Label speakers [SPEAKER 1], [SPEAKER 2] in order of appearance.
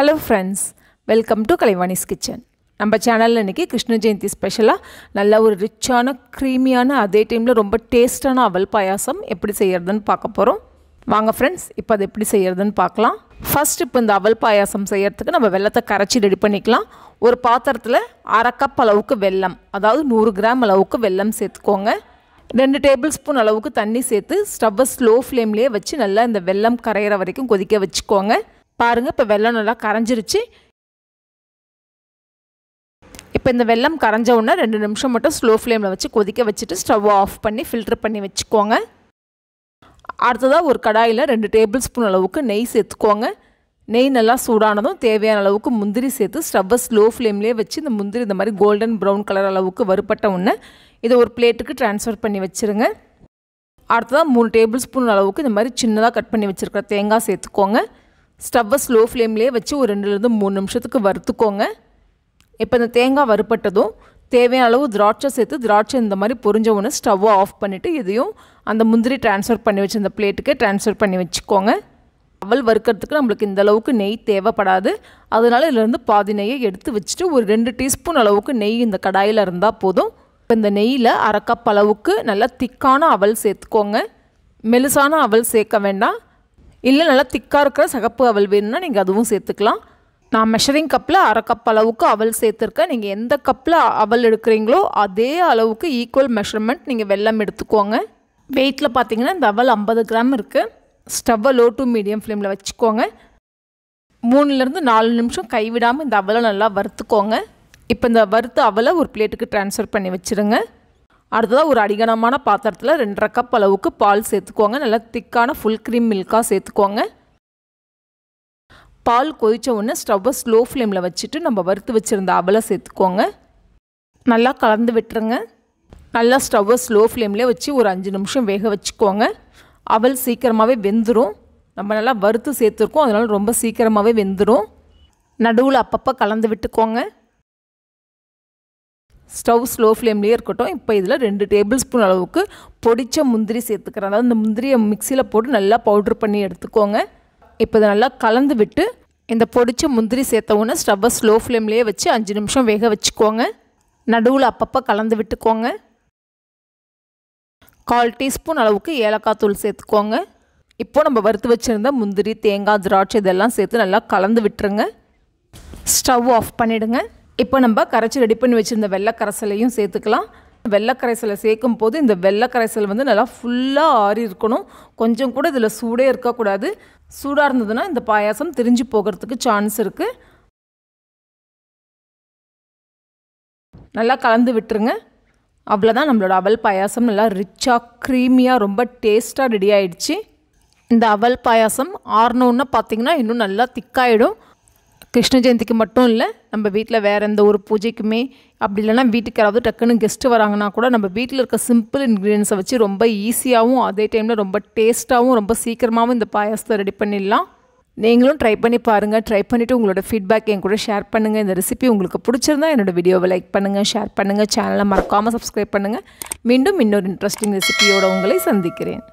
[SPEAKER 1] hello friends welcome to Kalaivani's kitchen நம்ம சேனலில் இன்றைக்கி கிருஷ்ண ஜெயந்தி ஸ்பெஷலாக நல்ல ஒரு ரிச்சான க்ரீமியான அதே டைமில் ரொம்ப டேஸ்டான அவல் பாயாசம் எப்படி செய்கிறதுன்னு பார்க்க போகிறோம் வாங்க ஃப்ரெண்ட்ஸ் இப்போ அது எப்படி செய்கிறதுன்னு பார்க்கலாம் ஃபஸ்ட் இப்போ இந்த அவல் பாயாசம் செய்கிறதுக்கு நம்ம வெள்ளத்தை கரைச்சி ரெடி பண்ணிக்கலாம் ஒரு பாத்திரத்தில் அரை கப் அளவுக்கு வெல்லம் அதாவது நூறு கிராம் அளவுக்கு வெல்லம் சேர்த்துக்கோங்க ரெண்டு டேபிள் ஸ்பூன் அளவுக்கு தண்ணி சேர்த்து ஸ்டவ்வை ஸ்லோ ஃப்ளேம்லேயே வச்சு நல்லா இந்த வெல்லம் கரையிற வரைக்கும் கொதிக்க வச்சுக்கோங்க பாருங்கள் இப்போ வெள்ளம் நல்லா கரைஞ்சிருச்சு இப்போ இந்த வெள்ளம் கரைஞ்ச உடனே ரெண்டு நிமிஷம் மட்டும் ஸ்லோ ஃப்ளேமில் வச்சு கொதிக்க வச்சுட்டு ஸ்டவ் ஆஃப் பண்ணி ஃபில்டர் பண்ணி வச்சுக்கோங்க அடுத்ததாக ஒரு கடாயில் ரெண்டு டேபிள் ஸ்பூன் அளவுக்கு நெய் சேர்த்துக்கோங்க நெய் நல்லா சூடானதும் தேவையான அளவுக்கு முந்திரி சேர்த்து ஸ்டவ்வை ஸ்லோ ஃப்ளேம்லேயே வச்சு இந்த முந்திரி இந்த மாதிரி கோல்டன் ப்ரௌன் கலர் அளவுக்கு வறுப்பட்ட உடனே இதை ஒரு பிளேட்டுக்கு ட்ரான்ஸ்ஃபர் பண்ணி வச்சுருங்க அடுத்ததாக மூணு டேபிள் ஸ்பூன் அளவுக்கு இந்த மாதிரி சின்னதாக கட் பண்ணி வச்சுருக்கிற தேங்காய் சேர்த்துக்கோங்க ஸ்டவ்வை ஸ்லோ ஃப்ளேம்லேயே வச்சு ஒரு ரெண்டுலேருந்து மூணு நிமிஷத்துக்கு வறுத்துக்கோங்க இப்போ இந்த தேங்காய் வறுப்பட்டதும் தேவையான அளவு திராட்சை சேர்த்து திராட்சை இந்த மாதிரி பொறிஞ்ச ஒன்று ஸ்டவ்வை ஆஃப் பண்ணிவிட்டு இதையும் அந்த முந்திரி டிரான்ஸ்ஃபர் பண்ணி வச்சு அந்த பிளேட்டுக்கு டிரான்ஸ்ஃபர் பண்ணி வச்சுக்கோங்க அவல் வறுக்கிறதுக்கு நம்மளுக்கு இந்த அளவுக்கு நெய் தேவைப்படாது அதனால் இதுலேருந்து பாதி நெய்யை எடுத்து வச்சுட்டு ஒரு ரெண்டு டீஸ்பூன் அளவுக்கு நெய் இந்த கடாயில் இருந்தால் போதும் இப்போ இந்த நெய்யில் அரைக்கப் அளவுக்கு நல்லா திக்கான அவல் சேர்த்துக்கோங்க மெலுசான அவல் சேர்க்க வேண்டாம் இல்லை நல்லா திக்காக இருக்கிற சகப்பு அவல் வேணும்னா நீங்கள் அதுவும் சேர்த்துக்கலாம் நான் மெஷரிங் கப்பில் அரை கப் அளவுக்கு அவல் சேர்த்துருக்கேன் நீங்கள் எந்த கப்பில் அவல் எடுக்கிறீங்களோ அதே அளவுக்கு ஈக்குவல் மெஷர்மெண்ட் நீங்கள் வெள்ளம் எடுத்துக்கோங்க வெயிட்டில் பார்த்தீங்கன்னா இந்த அவல் ஐம்பது கிராம் இருக்குது ஸ்டவ்வை லோ டு மீடியம் ஃப்ளேமில் வச்சுக்கோங்க மூணுலேருந்து நாலு நிமிஷம் கைவிடாமல் இந்த அவலை நல்லா வறுத்துக்கோங்க இப்போ இந்த வறுத்த அவலை ஒரு பிளேட்டுக்கு ட்ரான்ஸ்ஃபர் பண்ணி வச்சுருங்க அடுத்ததாக ஒரு அடிகனமான பாத்திரத்தில் ரெண்டரை கப் அளவுக்கு பால் சேர்த்துக்கோங்க நல்லா திக்கான ஃபுல் க்ரீம் மில்காக சேர்த்துக்கோங்க பால் கொதித்த உடனே ஸ்டவ்வை ஸ்லோ ஃப்ளேமில் வச்சுட்டு நம்ம வறுத்து வச்சுருந்த அவலை சேர்த்துக்கோங்க நல்லா கலந்து விட்டுருங்க நல்லா ஸ்டவ்வை ஸ்லோ ஃப்ளேம்லேயே வச்சு ஒரு அஞ்சு நிமிஷம் வேக வச்சுக்கோங்க அவல் சீக்கிரமாகவே வெந்துடும் நம்ம நல்லா வறுத்து சேர்த்துருக்கோம் அதனால் ரொம்ப சீக்கிரமாகவே வெந்துடும் நடுவில் அப்பப்போ கலந்து விட்டுக்கோங்க ஸ்டவ் ஸ்லோ ஃப்ளேம்லேயே இருக்கட்டும் இப்போ இதில் ரெண்டு டேபிள் ஸ்பூன் அளவுக்கு பொடித்த முந்திரி சேர்த்துக்கிறேன் அதாவது இந்த முந்திரியை மிக்சியில் போட்டு நல்லா பவுட்ரு பண்ணி எடுத்துக்கோங்க இப்போ இதை நல்லா கலந்து விட்டு இந்த பொடித்த முந்திரி சேர்த்தவுடனே ஸ்டவ்வை ஸ்லோ ஃப்ளேம்லேயே வச்சு அஞ்சு நிமிஷம் வேக வச்சுக்கோங்க நடுவில் அப்பப்போ கலந்து விட்டுக்கோங்க கால் டீஸ்பூன் அளவுக்கு ஏலக்காய் தூள் சேர்த்துக்கோங்க இப்போது நம்ம வறுத்து வச்சுருந்த முந்திரி தேங்காய் திராட்சை இதெல்லாம் சேர்த்து நல்லா கலந்து விட்டுருங்க ஸ்டவ் ஆஃப் பண்ணிவிடுங்க இப்போ நம்ம கரைச்சி ரெடி பண்ணி வச்சுருந்த வெள்ளைக்கரைசலையும் சேர்த்துக்கலாம் வெள்ளைக்கரைசலை சேர்க்கும் போது இந்த வெள்ளைக்கரைசல் வந்து நல்லா ஃபுல்லாக ஆறி இருக்கணும் கொஞ்சம் கூட இதில் சூடே இருக்கக்கூடாது சூடாக இருந்ததுன்னா இந்த பாயாசம் திரிஞ்சு போகிறதுக்கு சான்ஸ் இருக்குது நல்லா கலந்து விட்டுருங்க அவ்வளோதான் நம்மளோட அவல் பாயாசம் நல்லா ரிச்சாக க்ரீமியாக ரொம்ப டேஸ்ட்டாக ரெடி ஆகிடுச்சு இந்த அவல் பாயாசம் ஆறணுன்னு பார்த்திங்கன்னா இன்னும் நல்லா திக்காயிடும் கிருஷ்ண ஜெயந்திக்கு மட்டும் இல்லை நம்ம வீட்டில் வேறு எந்த ஒரு பூஜைக்குமே அப்படி இல்லைன்னா வீட்டுக்கு யாராவது டக்குன்னு கெஸ்ட்டு வராங்கன்னா கூட நம்ம வீட்டில் இருக்க சிம்பிள் இன்க்ரீடியன்ஸை வச்சு ரொம்ப ஈஸியாகவும் அதே டைமில் ரொம்ப டேஸ்ட்டாகவும் ரொம்ப சீக்கிரமாகவும் இந்த பாயாசத்தை ரெடி பண்ணிடலாம் நீங்களும் ட்ரை பண்ணி பாருங்கள் ட்ரை பண்ணிவிட்டு உங்களோட ஃபீட்பேக் என் கூட ஷேர் பண்ணுங்கள் இந்த ரெசிபி உங்களுக்கு பிடிச்சிருந்தா என்னோடய வீடியோவை லைக் பண்ணுங்கள் ஷேர் பண்ணுங்கள் சேனலை மறக்காமல் சப்ஸ்கிரைப் பண்ணுங்கள் மீண்டும் இன்னொரு இன்ட்ரெஸ்டிங் ரெசிபியோடு உங்களை சந்திக்கிறேன்